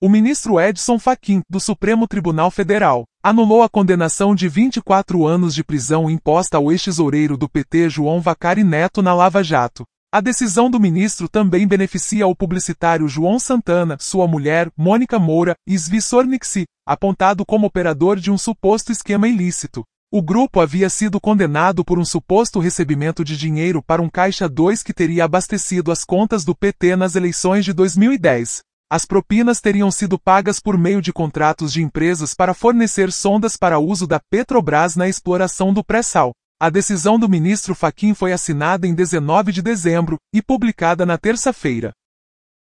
O ministro Edson Fachin, do Supremo Tribunal Federal, anulou a condenação de 24 anos de prisão imposta ao ex-tesoureiro do PT João Vacari Neto na Lava Jato. A decisão do ministro também beneficia o publicitário João Santana, sua mulher, Mônica Moura, e Svissornixi, apontado como operador de um suposto esquema ilícito. O grupo havia sido condenado por um suposto recebimento de dinheiro para um caixa 2 que teria abastecido as contas do PT nas eleições de 2010. As propinas teriam sido pagas por meio de contratos de empresas para fornecer sondas para uso da Petrobras na exploração do pré-sal. A decisão do ministro Faquim foi assinada em 19 de dezembro e publicada na terça-feira.